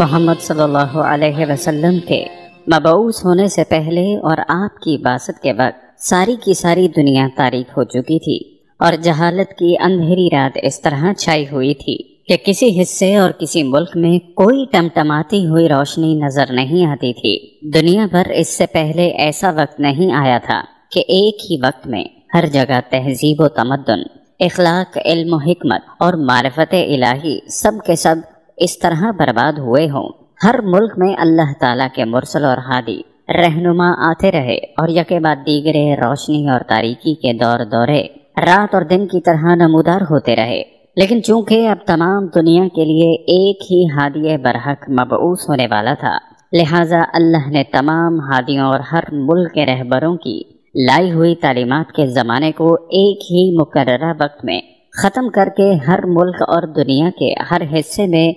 मोहम्मद सल्लल्लाहु अलैहि वसल्लम के मबूस होने से पहले और आपकी बासत के वक्त सारी की सारी दुनिया तारीख हो चुकी थी और जहालत की अंधेरी रात इस तरह छाई हुई थी कि किसी हिस्से और किसी मुल्क में कोई टमटमाती हुई रोशनी नजर नहीं आती थी दुनिया भर इससे पहले ऐसा वक्त नहीं आया था कि एक ही वक्त में हर जगह तहजीब तमदन इखलाक इल्म और मारफत इलाही सब के सब इस तरह बर्बाद हुए हों हर मुल्क में अल्लाह ताला के मुरसल और हादी रहनुमा आते रहे और यके बाद दीगरे रोशनी और तारीकी के दौर दौरे रात और दिन की तरह नमोदार होते रहे लेकिन चूंकि अब तमाम दुनिया के लिए एक ही हादिय बरहक मबूस होने वाला था लिहाजा अल्लाह ने तमाम हादियों और हर मुल्क के रहबरों की लाई हुई तालीमत के ज़माने को एक ही मुकर वक्त में ख़त्म करके हर मुल्क और दुनिया के हर हिस्से में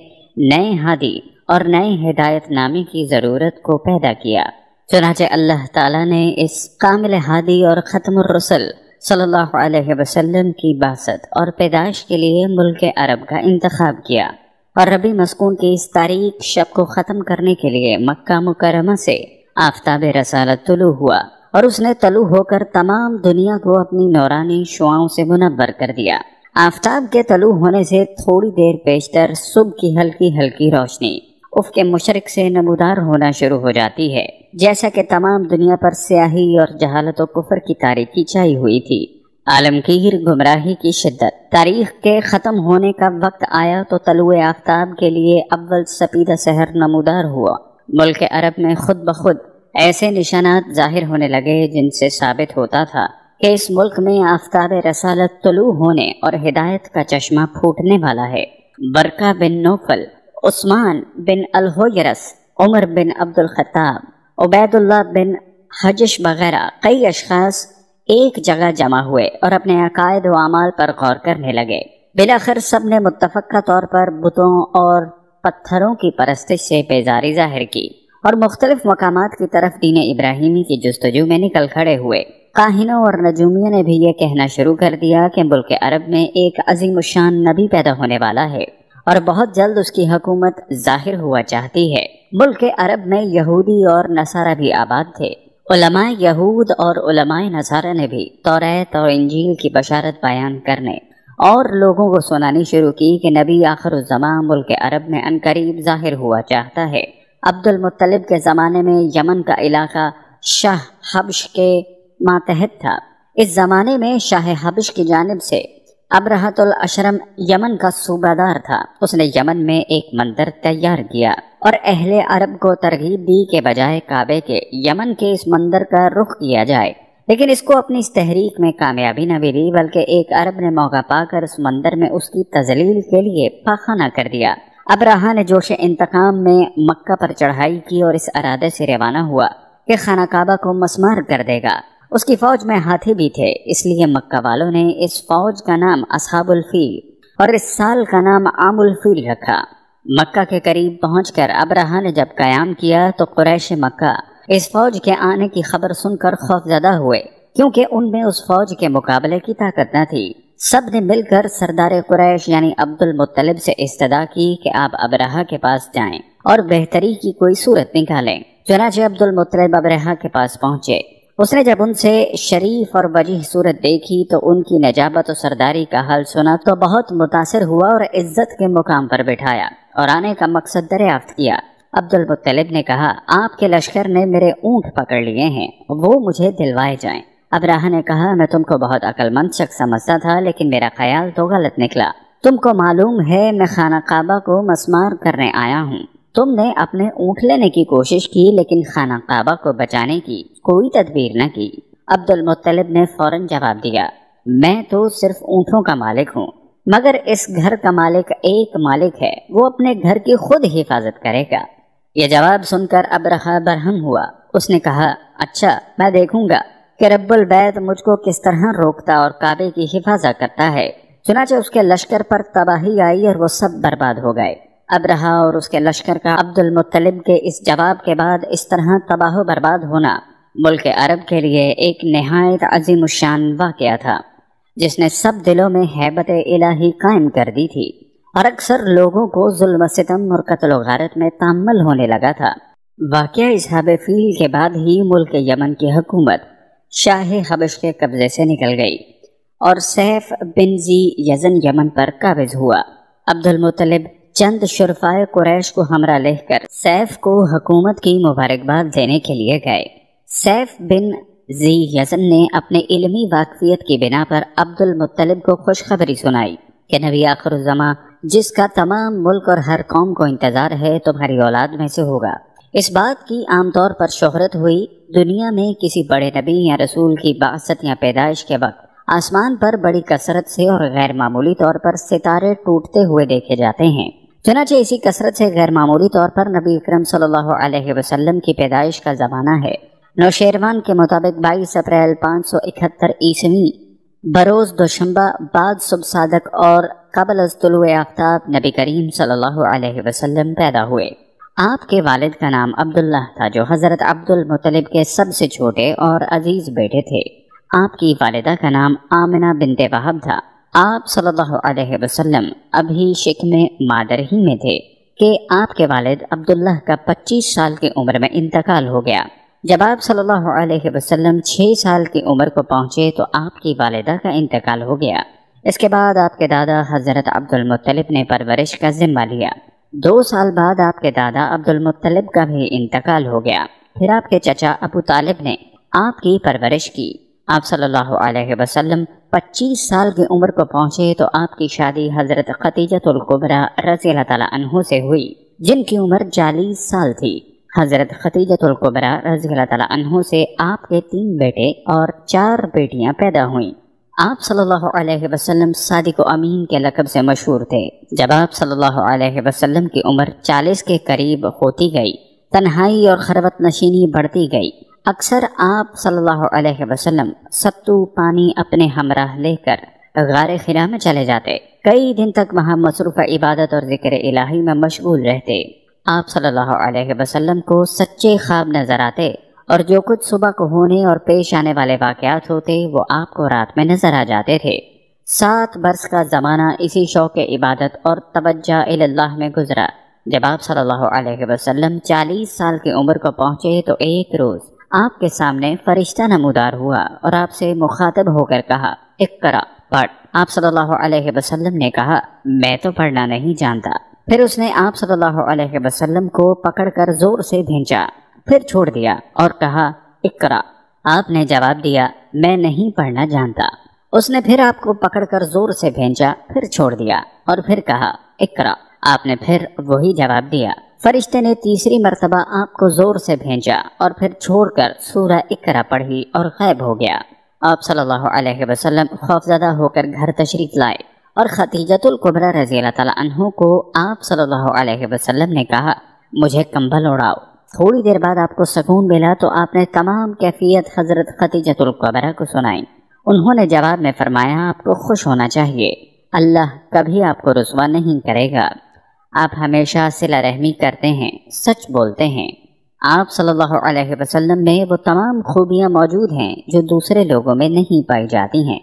नए हादी और नए हिदायत नामे की ज़रूरत को पैदा किया चुनाच अल्लाह ताला ने इस कामिल हादी और ख़त्म रसल सल्लल्लाहु अलैहि वसल्लम की बासत और पैदाइश के लिए मुल्क अरब का इंतखब किया और रबी मस्कून की इस तारीख शब को ख़त्म करने के लिए मक्का मुकरमा से आफ्ताब रसालत तुलू हुआ और उसने तलु होकर तमाम दुनिया को अपनी नौरानी शुआओं से मुनवर कर दिया आफ्ताब के तलु होने से थोड़ी देर पेशतर सुबह की हल्की हल्की रोशनी उफ के मुशरक से नमूदार होना शुरू हो जाती है जैसा कि तमाम दुनिया पर स्याही और जहालत व कुफर की तारीखी छाई हुई थी आलमगीर गुमराही की शिद्दत तारीख के ख़त्म होने का वक्त आया तो तलु आफ्ताब के लिए अव्वल सपीदा शहर नमूदार हुआ मुल्क अरब में खुद ब खुद ऐसे निशानात जाहिर होने लगे जिनसे साबित होता था कि इस मुल्क में आफ्ताब रसालत तुलू होने और हिदायत का चश्मा फूटने वाला है बरका बिन नोफल उस्मान बिन अलहोयरस उमर बिन अब्दुल खताब उबैदुल्ला बिन हजश वगैरह कई अशखास एक जगह जमा हुए और अपने अकायद व अमाल पर गौर करने लगे बिलाखिर सब ने मुतफ़ा तौर पर बुतों और पत्थरों की परस्तिश से बेजारी जाहिर की और मुख्तलिफ मकाम की तरफ दीन इब्राहिमी की जस्तजू में निकल खड़े हुए काहिनों और नजूमियों ने भी ये कहना शुरू कर दिया कि मुल्क अरब में एक अजीम शान नबी पैदा होने वाला है और बहुत जल्द उसकी हकूमत जाहिर हुआ चाहती है मुल्क अरब में यहूदी और नसारा भी आबाद थे उलमाए यहूद और उलमाए नसारा ने भी तौरत और इंजील की बशारत बयान करने और लोगों को सुनानी शुरू की कि नबी आखिर उस मुल्क अरब में अनकरीब जाहिर हुआ चाहता है अब्दुल मुत्तलिब के ज़माने में यमन का इलाका शाह हबश के मातहत था इस ज़माने में शाह हबश की जानब से अबराहतुल अशरम यमन का सूबादार था उसने यमन में एक मंदिर तैयार किया और अहले अरब को तरगीब दी के बजाय काबे के यमन के इस मंदिर का रुख किया जाए लेकिन इसको अपनी इस तहरीक में कामयाबी न मिली बल्कि एक अरब ने मौका पाकर उस मंदिर में उसकी तजलील के लिए पाखाना कर दिया अब्रहा ने जोश इंतकाम में मक्का पर चढ़ाई की और इस अरादे से रवाना हुआ कि खाना काबा को मसमार कर देगा उसकी फौज में हाथी भी थे इसलिए मक्का वालों ने इस फौज का नाम असहाबुल फील और इस साल का नाम आमुल फील रखा मक्का के करीब पहुंचकर अब्रहा ने जब कयाम किया तो कुरैश मक्का इस फौज के आने की खबर सुनकर खौफजदा हुए क्योंकि उनमें उस फौज के मुकाबले की ताकत न थी सब ने मिलकर सरदार कुरैश यानी अब्दुल मुतलब से इस्तदा की कि आप अबराहा के पास जाएं और बेहतरी की कोई सूरत निकालें चुनाचे अब्दुल मुतलब अबराहा के पास पहुंचे उसने जब उनसे शरीफ और वजीह सूरत देखी तो उनकी नजाबत और सरदारी का हल सुना तो बहुत मुतासर हुआ और इज्जत के मुकाम पर बिठाया और आने का मकसद दरियाफ्त किया अब्दुल मुतलब ने कहा आपके लश्कर ने मेरे ऊँट पकड़ लिए हैं वो मुझे दिलवाए जाएं अबराह ने कहा मैं तुमको बहुत अक्लमंद शख्स समझता था लेकिन मेरा ख्याल तो गलत निकला तुमको मालूम है मैं खाना काबा को मसमार करने आया हूँ तुमने अपने ऊँट लेने की कोशिश की लेकिन खाना काबा को बचाने की कोई तदबीर न की अब्दुल मुतलिब ने फौरन जवाब दिया मैं तो सिर्फ ऊँटों का मालिक हूँ मगर इस घर का मालिक एक मालिक है वो अपने घर की खुद हिफाजत करेगा यह जवाब सुनकर अब रहा बरहम हुआ उसने कहा अच्छा मैं देखूंगा कि रब्बुल बैत मुझको किस तरह रोकता और काबे की हिफाजत करता है चुनाचे उसके लश्कर पर तबाही आई और वो सब बर्बाद हो गए अब रहा और उसके लश्कर का अब्दुल मुतलिब के इस जवाब के बाद इस तरह तबाह बर्बाद होना मुल्क अरब के लिए एक नहायत अजीम शान वाक़ था जिसने सब दिलों में हैबत इलाही कायम कर दी थी और अक्सर लोगों को जुल्म सितम और कत्ल गारत में तामल होने लगा था इस इसहाब फील के बाद ही मुल्क यमन की हुकूमत शाह हबश के कब्जे से निकल गई और सैफ जी यजन यमन पर काबिज हुआ अब्दुल मुतलिब चंद शुरफा कुरैश को हमरा लेकर सैफ को हुकूमत की मुबारकबाद देने के लिए गए सैफ बिन जी यजन ने अपने इलमी वाकफियत की बिना पर अब्दुल मुतलिब को खुशखबरी सुनाई कि नबी आखिर जिसका तमाम मुल्क और हर कौम को इंतज़ार है तुम्हारी औलाद में से होगा इस बात की आमतौर पर शोहरत हुई दुनिया में किसी बड़े नबी या रसूल की बासत या पैदाइश के वक्त आसमान पर बड़ी कसरत से और गैर मामूली तौर पर सितारे टूटते हुए देखे जाते हैं चुनाचे इसी कसरत से गैर मामूली तौर पर नबी इक्रम सल्लल्लाहु अलैहि वसल्लम की पैदाइश का ज़माना है नौशेरवान के मुताबिक 22 अप्रैल 571 ईस्वी बरोज़ दोशंबा बाद सुब सादक और कबल अस्तुल आफ्ताब नबी करीम सल्लल्लाहु अलैहि वसल्लम पैदा हुए आपके वालिद का नाम अब्दुल्ला था जो हज़रत अब्दुल मुतलिब के सबसे छोटे और अजीज़ बेटे थे आपकी वालिदा का नाम आमिना बिनते वहाब था आप सल्लल्लाहु अलैहि वसल्लम अभी में मादर ही में थे कि आपके वालिद अब्दुल्ला का 25 साल की उम्र में इंतकाल हो गया जब आप सल्लल्लाहु अलैहि वसल्लम 6 साल की उम्र को पहुंचे तो आपकी वालिदा का इंतकाल हो गया इसके बाद आपके दादा हज़रत अब्दुल मुतलिब ने परवरिश का जिम्मा लिया दो साल बाद आपके दादा अब्दुल मुत्तलिब का भी इंतकाल हो गया फिर आपके चचा अबू तालिब ने आपकी परवरिश की आप सल्लल्लाहु अलैहि वसल्लम 25 साल की उम्र को पहुंचे तो आपकी शादी हज़रत कुबरा रजी अनहु से हुई जिनकी उम्र चालीस साल थी हज़रत कुबरा रजी अनहु से आपके तीन बेटे और चार बेटियां पैदा हुईं आप सल्लल्लाहु अलैहि वसल्लम सादिक अमीन के लकब से मशहूर थे जब आप सल्लल्लाहु अलैहि वसल्लम की उम्र 40 के करीब होती गई तन्हाई और खरबत नशीनी बढ़ती गई अक्सर आप सल्लल्लाहु अलैहि वसल्लम सत्तू पानी अपने हमराह लेकर गार खिरा में चले जाते कई दिन तक वहाँ मसरूफ़ इबादत और ज़िक्र इलाही में मशगूल रहते आप सल्लल्लाहु अलैहि वसल्लम को सच्चे ख्वाब नज़र आते और जो कुछ सुबह को होने और पेश आने वाले वाकयात होते वो आपको रात में नजर आ जाते थे सात बरस का ज़माना इसी शौक इबादत और तवज्जा में गुजरा जब आप सल्लल्लाहु अलैहि वसल्लम 40 साल की उम्र को पहुंचे तो एक रोज़ आपके सामने फरिश्ता नमूदार हुआ और आपसे मुखातब होकर कहा करा पढ़ आप सल्लल्लाहु अलैहि वसल्लम ने कहा मैं तो पढ़ना नहीं जानता फिर उसने आप सल्लल्लाहु अलैहि वसल्लम को पकड़कर जोर से भेजा फिर छोड़ दिया और कहा इकरा आपने जवाब दिया मैं नहीं पढ़ना जानता उसने फिर आपको पकड़कर जोर से भेजा फिर छोड़ दिया और फिर कहा इकरा आपने फिर वही जवाब दिया फरिश्ते ने तीसरी मरतबा आपको जोर से भेजा और फिर छोड़कर सूरह इकरा पढ़ी और गायब हो गया आप सल्लल्लाहु अलैहि वसल्लम खौफजदा होकर घर तशरीफ लाए और खतीजतुल कुबरा रजी अल्लाह को आप सल्लल्लाहु अलैहि वसल्लम ने कहा मुझे कंबल उड़ाओ थोड़ी देर बाद आपको सुकून मिला तो आपने तमाम कैफियत हजरत खतीजतुल्कबरा को सुनाई उन्होंने जवाब में फरमाया आपको खुश होना चाहिए अल्लाह कभी आपको रसवा नहीं करेगा आप हमेशा सिला रहमी करते हैं सच बोलते हैं आप सल्लल्लाहु अलैहि वसल्लम में वो तमाम खूबियाँ मौजूद हैं जो दूसरे लोगों में नहीं पाई जाती हैं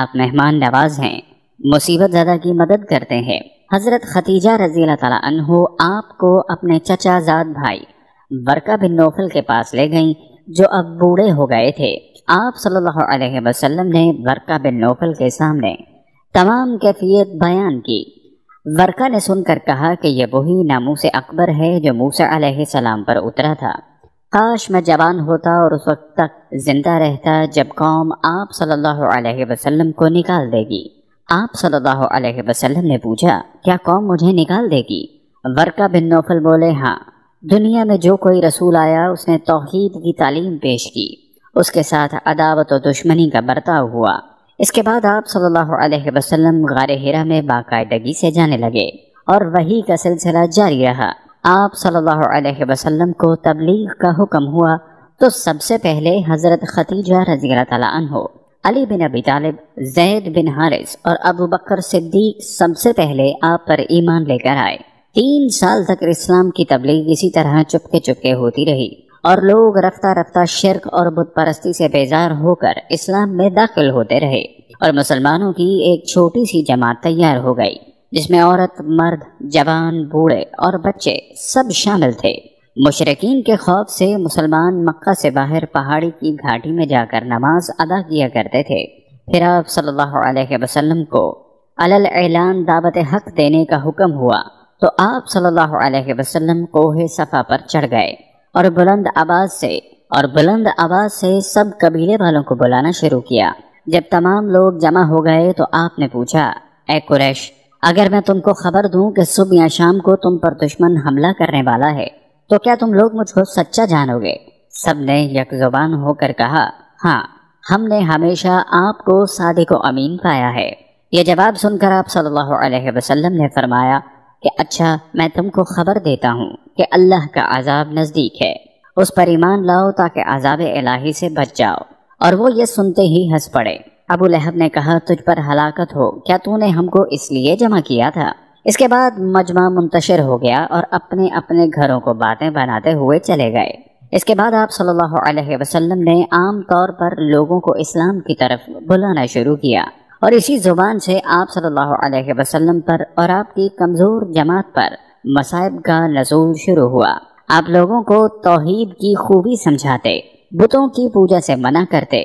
आप मेहमान नवाज हैं मुसीबत ज़्यादा की मदद करते हैं हज़रत खतीजा रजील तला आपको अपने चचा जात भाई वर्का बिन नौफल के पास ले गईं जो अब बूढ़े हो गए थे आप सल्लल्लाहु अलैहि वसल्लम ने वर्का बिन नौफल के सामने तमाम कैफियत बयान की वर्का ने सुनकर कहा कि यह वही नामूस अकबर है जो मूसा सलाम पर उतरा था काश मैं जवान होता और उस वक्त तक जिंदा रहता जब कौम आप सल्लल्लाहु अलैहि वसल्लम को निकाल देगी आप सल्लल्लाहु अलैहि वसल्लम ने पूछा क्या कौम मुझे निकाल देगी वर्का बिन नौफल बोले हाँ दुनिया में जो कोई रसूल आया उसने तोहद की तालीम पेश की उसके साथ अदावत और दुश्मनी का बर्ताव हुआ इसके बाद आप सल्लल्लाहु अलैहि वसल्लम गार हिरा में बाकायदगी से जाने लगे और वही का सिलसिला जारी रहा आप सल्लल्लाहु अलैहि वसल्लम को तबलीग का हुक्म हुआ तो सबसे पहले हज़रत खतीजा रजी हो अली बिन अबी तालिब जैद बिन हारिस और अबू बकर सिद्दीक सबसे पहले आप पर ईमान लेकर आए तीन साल तक इस्लाम की तबलीग इसी तरह चुपके चुपके होती रही और लोग रफ्ता रफ्ता शिरक और बुत परस्ती से बेजार होकर इस्लाम में दाखिल होते रहे और मुसलमानों की एक छोटी सी जमात तैयार हो गई जिसमें औरत मर्द जवान बूढ़े और बच्चे सब शामिल थे मुशरकिन के खौफ से मुसलमान मक्का से बाहर पहाड़ी की घाटी में जाकर नमाज अदा किया करते थे फिर आप सल्लल्लाहु अलैहि वसल्लम को अलल ऐलान दावत हक देने का हुक्म हुआ तो आप सल्लल्लाहु अलैहि वसल्लम कोहे सफ़ा पर चढ़ गए और बुलंद आवाज़ से और बुलंद आवाज़ से सब कबीले वालों को बुलाना शुरू किया जब तमाम लोग जमा हो गए तो आपने पूछा ए कुरैश अगर मैं तुमको खबर दूं कि सुबह या शाम को तुम पर दुश्मन हमला करने वाला है तो क्या तुम लोग मुझको सच्चा जानोगे सब ने यक जुबान होकर कहा हाँ हमने हमेशा आपको सादिक अमीन पाया है यह जवाब सुनकर आप सल्लल्लाहु अलैहि वसल्लम ने फरमाया कि अच्छा मैं तुमको खबर देता हूँ कि अल्लाह का आज़ाब नज़दीक है उस पर ईमान लाओ ताकि आज़ाब इलाही से बच जाओ और वो ये सुनते ही हंस पड़े अबू लहब ने कहा तुझ पर हलाकत हो क्या तूने हमको इसलिए जमा किया था इसके बाद मजमा मुंतशिर हो गया और अपने अपने घरों को बातें बनाते हुए चले गए इसके बाद आप सल्लल्लाहु अलैहि वसल्लम ने आम तौर पर लोगों को इस्लाम की तरफ बुलाना शुरू किया और इसी जुबान से आप सल्लल्लाहु अलैहि वसल्लम पर और आपकी कमज़ोर जमात पर मसाइब का नजूल शुरू हुआ आप लोगों को तोहहीद की खूबी समझाते बुतों की पूजा से मना करते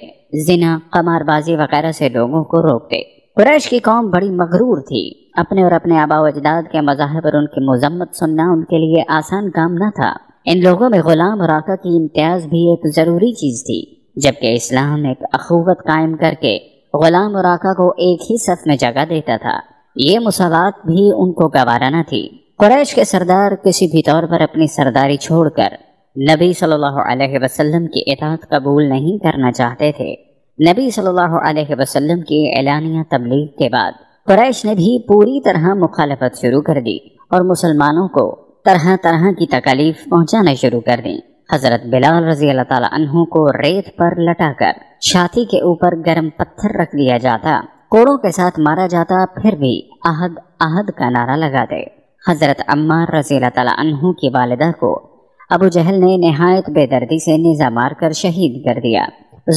जिना कमारबाजी वगैरह से लोगों को रोकते कुरैश की कौम बड़ी मगरूर थी अपने और अपने आबाव अजदाद के मजाह पर उनकी मजम्मत सुनना उनके लिए आसान काम न था इन लोगों में गुलाम और आका की इम्तियाज भी एक ज़रूरी चीज़ थी जबकि इस्लाम एक अखूबत कायम करके गुलाम और आका को एक ही सफ में जगह देता था ये मुसावत भी उनको गवारा थी कुरैश के सरदार किसी भी तौर पर अपनी सरदारी छोड़कर नबी सल्लल्लाहु अलैहि वसल्लम की इतात कबूल नहीं करना चाहते थे नबी सल्लल्लाहु अलैहि वसल्लम की एलानिया तबलीग के बाद कुरैश ने भी पूरी तरह मुखालफत शुरू कर दी और मुसलमानों को तरह तरह की तकलीफ पहुंचाना शुरू कर दी हजरत बिलाल रजी अल्लाह तु को रेत पर लटाकर छाती के ऊपर गर्म पत्थर रख दिया जाता कोड़ों के साथ मारा जाता फिर भी अहद अहद का नारा लगाते हजरत अम्मार रजी अल्लाह की वालदा को अबू जहल ने नहायत बेदर्दी से निजा मारकर शहीद कर दिया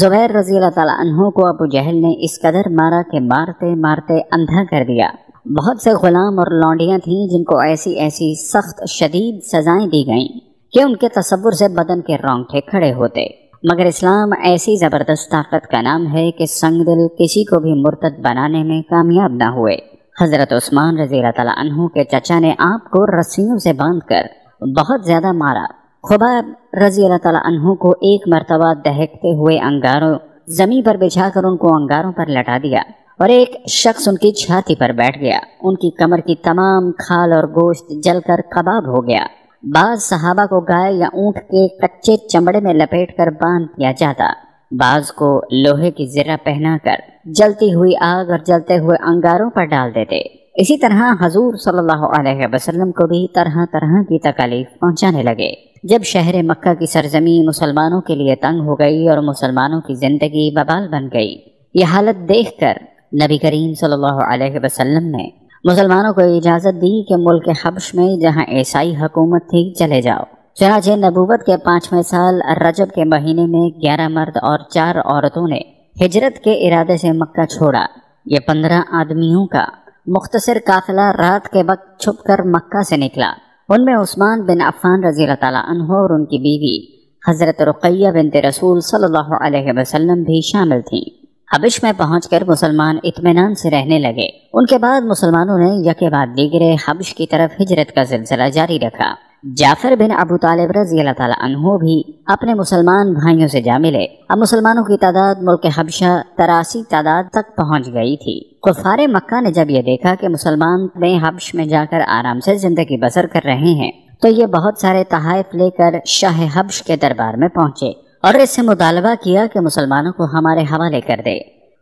जुबैर रजी अल्लाह को अबू जहल ने इस कदर मारा कि मारते मारते अंधा कर दिया बहुत से गुलाम और लौंडियाँ थीं जिनको ऐसी ऐसी सख्त शदीद सजाएं दी गईं कि उनके तस्वुर से बदन के रोंगठे खड़े होते मगर इस्लाम ऐसी ज़बरदस्त ताकत का नाम है कि दिल किसी को भी मुर्तद बनाने में कामयाब ना हुए हज़रत उस्मान रजी तु के चचा ने आपको रस्सियों से बांध कर बहुत ज़्यादा मारा खुबा रजी तु को एक मरतबा दहकते हुए अंगारों जमीन पर बिछा कर उनको अंगारों पर लटा दिया और एक शख्स उनकी छाती पर बैठ गया उनकी कमर की तमाम खाल और गोश्त जलकर कबाब हो गया बाज सहाबा को गाय या ऊंट के कच्चे चमड़े में लपेटकर बांध दिया जाता बाज को लोहे की जरा पहनाकर जलती हुई आग और जलते हुए अंगारों पर डाल देते इसी तरह हजूर सल्लल्लाहु अलैहि वसल्लम को भी तरह तरह की तकालीफ पहुंचाने लगे जब शहर मक्का की सरजमी मुसलमानों के लिए तंग हो गई और मुसलमानों की जिंदगी बबाल बन गई यह हालत देखकर नबी करीम सल्लल्लाहु अलैहि वसल्लम ने मुसलमानों को इजाज़त दी कि मुल्क हबश में जहाँ ईसाई हुकूमत थी चले जाओ चनाचे नबूबत के पाँचवें साल रजब के महीने में ग्यारह मर्द और चार औरतों ने हिजरत के इरादे से मक्का छोड़ा ये पंद्रह आदमियों का मुख्तर काफिला रात के वक्त छुप कर मक्का से निकला उनमें उस्मान बिन अफान रजी तह और उनकी बीवी हज़रत रुकैया बिनत रसूल सल्ला वसलम भी शामिल थीं हबिश में पहुंचकर मुसलमान इतमान से रहने लगे उनके बाद मुसलमानों ने यके बाद दीगरे हबिश की तरफ हिजरत का सिलसिला जारी रखा जाफर बिन अबू तालिब रजी अल्लाह भी अपने मुसलमान भाइयों से जा मिले अब मुसलमानों की तादाद मुल्क हबशा तरासी तादाद तक पहुंच गई थी कुफार मक्का ने जब ये देखा कि मुसलमान में हबश में जाकर आराम से जिंदगी बसर कर रहे हैं तो ये बहुत सारे तहफ लेकर शाह हबश के दरबार में पहुंचे और इससे मुतालबा किया कि मुसलमानों को हमारे हवाले कर दे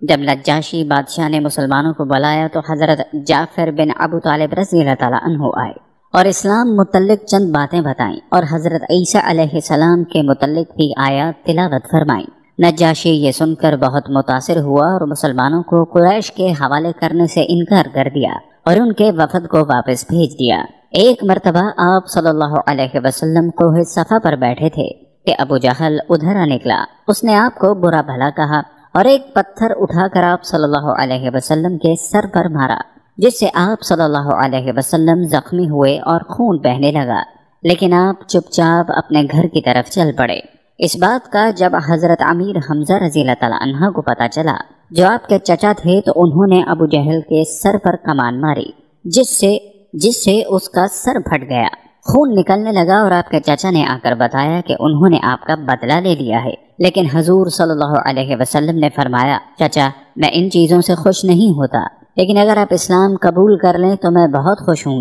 जब नज्जाशी बादशाह ने मुसलमानों को बुलाया तो हज़रत जाफर बिन अबू तालिब रजी तु आए और इस्लाम मुतलक चंद बातें बताई और हज़रत ईसा सलाम के मुतलक भी आया तिलावत फरमाई नज्जाशी ये सुनकर बहुत मुतासर हुआ और मुसलमानों को कुरैश के हवाले करने से इनकार कर दिया और उनके वफद को वापस भेज दिया एक मरतबा आप सल्लल्लाहु अलैहि वसल्लम को सफ़ा पर बैठे थे कि अबू जहल उधर निकला उसने आपको बुरा भला कहा और एक पत्थर उठाकर आप सल्लल्लाहु अलैहि वसल्लम के सर पर मारा जिससे आप सल्लल्लाहु अलैहि वसल्लम जख्मी हुए और खून बहने लगा लेकिन आप चुपचाप अपने घर की तरफ चल पड़े इस बात का जब हजरत अमीर हमजा रजी तला को पता चला जो आपके चचा थे तो उन्होंने अबू जहल के सर पर कमान मारी जिससे जिससे उसका सर फट गया खून निकलने लगा और आपके चाचा ने आकर बताया कि उन्होंने आपका बदला ले लिया है लेकिन हजूर सल्लल्लाहु अलैहि वसल्लम ने फरमाया चाचा मैं इन चीज़ों से खुश नहीं होता लेकिन अगर आप इस्लाम कबूल कर लें तो मैं बहुत खुश हूँ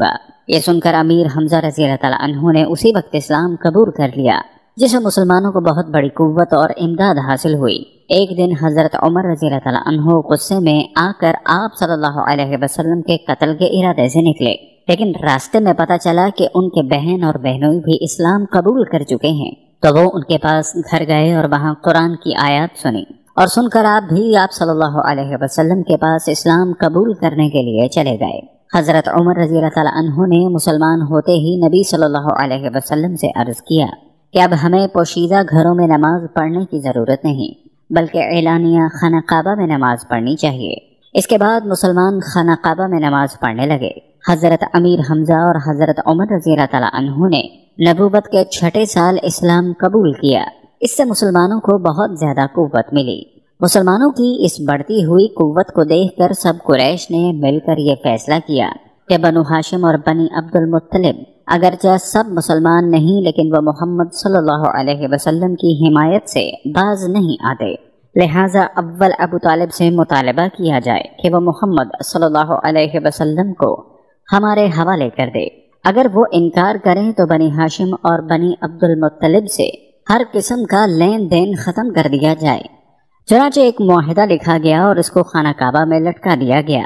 ये सुनकर अमीर हमजा रजी तु ने उसी वक्त इस्लाम कबूल कर लिया जिसे मुसलमानों को बहुत बड़ी कुत और इमदाद हासिल हुई एक दिन हज़रत उमर रजी तु गुस्से में आकर आप सल्लल्लाहु अलैहि वसल्लम के कत्ल के इरादे से निकले लेकिन रास्ते में पता चला कि उनके बहन और बहनों भी इस्लाम कबूल कर चुके हैं तो वो उनके पास घर गए और वहाँ कुरान की आयत सुनी और सुनकर आप भी आप सल्लल्लाहु अलैहि वसल्लम के पास इस्लाम कबूल करने के लिए चले गए हज़रत उमर रजी तु ने मुसलमान होते ही नबी सल्लल्लाहु अलैहि वसल्लम से अर्ज़ किया कि अब हमें पोशीदा घरों में नमाज पढ़ने की ज़रूरत नहीं बल्कि एलानिया खाना काबा में नमाज पढ़नी चाहिए इसके बाद मुसलमान खाना काबा में नमाज पढ़ने लगे हज़रत अमीर हमज़ा और हज़रत उमर रजी तु ने नबूबत के छठे साल इस्लाम कबूल किया इससे मुसलमानों को बहुत ज़्यादा कुत मिली मुसलमानों की इस बढ़ती हुई कुत को देखकर सब कुरैश ने मिलकर ये फैसला किया कि बनु हाशिम और बनी अब्दुल मुत्तलिब अगरचे सब मुसलमान नहीं लेकिन वो मोहम्मद सल्लल्लाहु अलैहि वसल्लम की हिमायत से बाज नहीं आते लिहाजा अव्वल अबू तालिब से मुतालबा किया जाए कि वो मोहम्मद सल्लल्लाहु अलैहि वसल्लम को हमारे हवाले कर दे अगर वो इनकार करें तो बनी हाशिम और बनी अब्दुल मुतलिब से हर किस्म का लेन देन ख़त्म कर दिया जाए चनाचे एक माहिदा लिखा गया और इसको खाना काबा में लटका दिया गया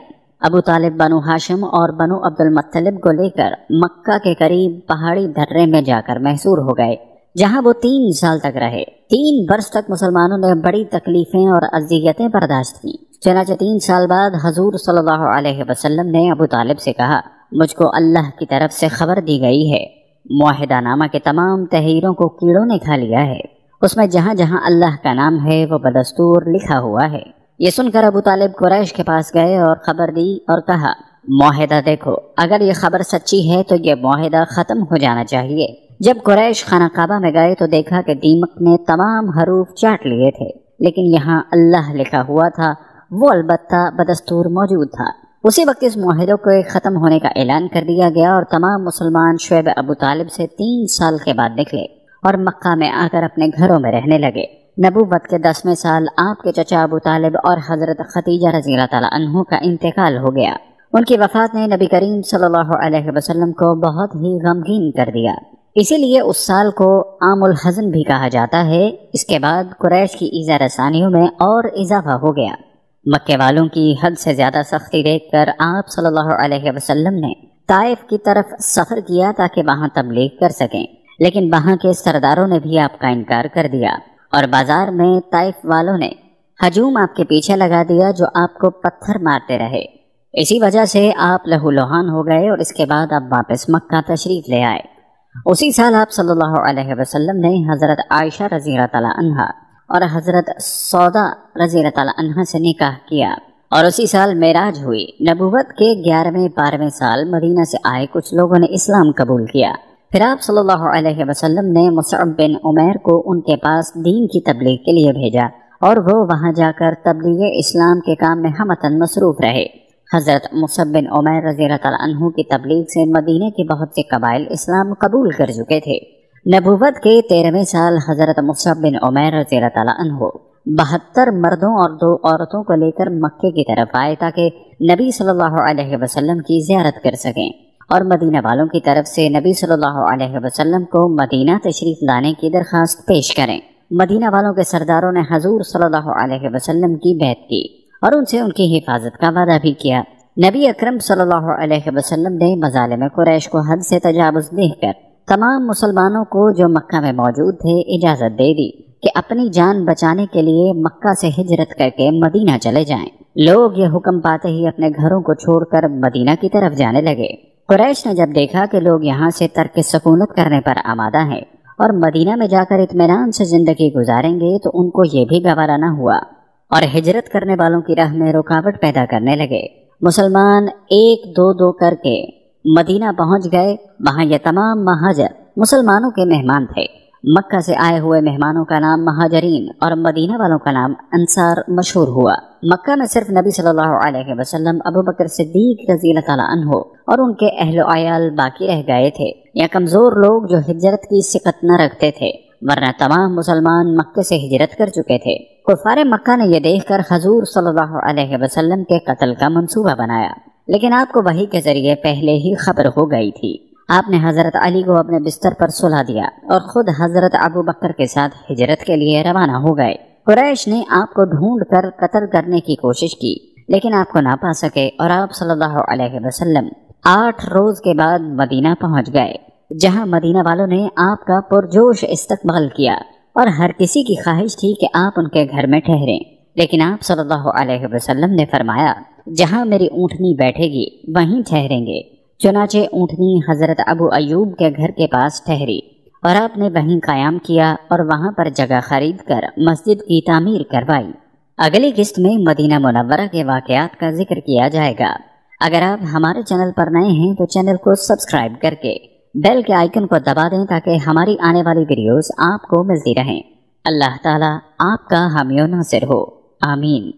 अबू तालिब बनु हाशिम और बनु अब्दुल मुत्तलिब को लेकर मक्का के करीब पहाड़ी दर्रे में जाकर महसूर हो गए जहां वो तीन साल तक रहे तीन वर्ष तक मुसलमानों ने बड़ी तकलीफें और अजियतें बर्दाश्त की चनाचे तीन साल बाद हजूर सल्लल्लाहु अलैहि वसल्लम ने अबू तालिब से कहा मुझको अल्लाह की तरफ से खबर दी गई है माहिदानामा के तमाम तहरीरों को कीड़ों ने खा लिया है उसमें जहाँ जहाँ अल्लाह का नाम है वो बदस्तूर लिखा हुआ है ये सुनकर अबू तालिब कुरैश के पास गए और खबर दी और कहा माहिदा देखो अगर ये खबर सच्ची है तो ये माहिदा ख़त्म हो जाना चाहिए जब कुरैश खाना काबा में गए तो देखा कि दीमक ने तमाम हरूफ चाट लिए थे लेकिन यहाँ अल्लाह लिखा हुआ था वो अलबत्ता बदस्तूर मौजूद था उसी वक्त इस माहिदों के ख़त्म होने का ऐलान कर दिया गया और तमाम मुसलमान शुएब अबू तालिब से तीन साल के बाद निकले और मक्का में आकर अपने घरों में रहने लगे नबूबत के दसवें साल आपके चचा अबू तालिब और हज़रत खतीजा रजी तु का इंतकाल हो गया उनकी वफात ने नबी करीम सल्लल्लाहु अलैहि वसल्लम को बहुत ही गमगीन कर दिया इसीलिए उस साल को आमुल हजन भी कहा जाता है इसके बाद कुरैश की ईज़ा रसानियों में और इजाफा हो गया मक्के वालों की हद से ज़्यादा सख्ती देखकर आप सल्लल्लाहु अलैहि वसल्लम ने ताइफ की तरफ सफ़र किया ताकि वहाँ तबलीग कर सकें लेकिन वहाँ के सरदारों ने भी आपका इनकार कर दिया और बाजार में ताइफ वालों ने हजूम आपके पीछे लगा दिया जो आपको पत्थर मारते रहे इसी वजह से आप लहूलुहान हो गए और इसके बाद आप वापस मक्का तशरीफ ले आए उसी साल आप सल्लल्लाहु अलैहि वसल्लम ने हज़रत आयशा रजी तला और हज़रत सौदा रजी तला से निकाह किया और उसी साल मेराज हुई नबूवत के ग्यारहवें बारहवें साल मदीना से आए कुछ लोगों ने इस्लाम कबूल किया फिर आप सल्लल्लाहु अलैहि वसल्लम ने मुसअब बिन उमेर को उनके पास दीन की तबलीग के लिए भेजा और वो वहाँ जाकर तबलीग इस्लाम के काम में हमतन मसरूफ़ रहे हज़रत मुसबिन उमर उमैर रजी तु की तबलीग से मदीने के बहुत से कबाइल इस्लाम कबूल कर चुके थे नबूवत के तेरहवें साल हज़रत मुसबिन उमैर रजी तु बहत्तर मर्दों और दो औरतों को लेकर मक्के की तरफ आए ताकि नबी सल्लल्लाहु अलैहि वसल्लम की जियारत कर सकें और मदीना वालों की तरफ से नबी सल्लल्लाहु अलैहि वसल्लम को मदीना तशरीफ लाने की दरख्वास्त पेश करें मदीना वालों के सरदारों ने हजूर सल्लल्लाहु अलैहि वसल्लम की बैत की और उनसे उनकी हिफाजत का वादा भी किया नबी अक्रम सल्लल्लाहु ने मजालम कुरैश को हद से तजावज़ कर तमाम मुसलमानों को जो मक्का में मौजूद थे इजाज़त दे दी कि अपनी जान बचाने के लिए मक्का से हिजरत करके मदीना चले जाएं। लोग ये हुक्म पाते ही अपने घरों को छोड़कर मदीना की तरफ जाने लगे कुरैश ने जब देखा कि लोग यहाँ से तर्क सकूनत करने पर आमादा है और मदीना में जाकर इतमान से ज़िंदगी गुजारेंगे तो उनको ये भी गवारा न हुआ और हिजरत करने वालों की राह में रुकावट पैदा करने लगे मुसलमान एक दो दो करके मदीना पहुंच गए वहां ये तमाम महाजर मुसलमानों के मेहमान थे मक्का से आए हुए मेहमानों का नाम महाजरीन और मदीना वालों का नाम अंसार मशहूर हुआ मक्का में सिर्फ नबी सल्लल्लाहु अलैहि वसल्लम अबू बकर सिद्दीक रजी अनहो और उनके अहलो आयाल बाकी रह गए थे या कमजोर लोग जो हिजरत की सिकत न रखते थे वरना तमाम मुसलमान मक्के से हिजरत कर चुके थे कुफार मक्का ने यह देखकर हजूर सल्लल्लाहु अलैहि वसल्लम के कत्ल का मंसूबा बनाया लेकिन आपको वही के जरिए पहले ही खबर हो गई थी आपने हजरत अली को अपने बिस्तर पर सुला दिया और खुद हजरत अबू बकर के साथ हिजरत के लिए रवाना हो गए कुरैश ने आपको ढूंढ कर कतल करने की कोशिश की लेकिन आपको ना पा सके और आप सल्लल्लाहु अलैहि वसल्लम आठ रोज के बाद मदीना पहुंच गए जहां मदीना वालों ने आपका पुरजोश इस्तकबाल किया और हर किसी की ख्वाहिश थी कि आप उनके घर में ठहरें लेकिन आप सल्लल्लाहु अलैहि वसल्लम ने फरमाया जहां मेरी ऊँटनी बैठेगी वहीं ठहरेंगे चुनाचे ऊँटनी हज़रत अबू अयूब के घर के पास ठहरी और आपने वहीं कायम किया और वहाँ पर जगह खरीद कर मस्जिद की तामीर करवाई अगली किस्त में मदीना मुनवरा के वाक़ात का जिक्र किया जाएगा अगर आप हमारे चैनल पर नए हैं तो चैनल को सब्सक्राइब करके बेल के आइकन को दबा दें ताकि हमारी आने वाली वीडियोस आपको मिलती रहें अल्लाह ताला आपका हमियों नासिर हो आमीन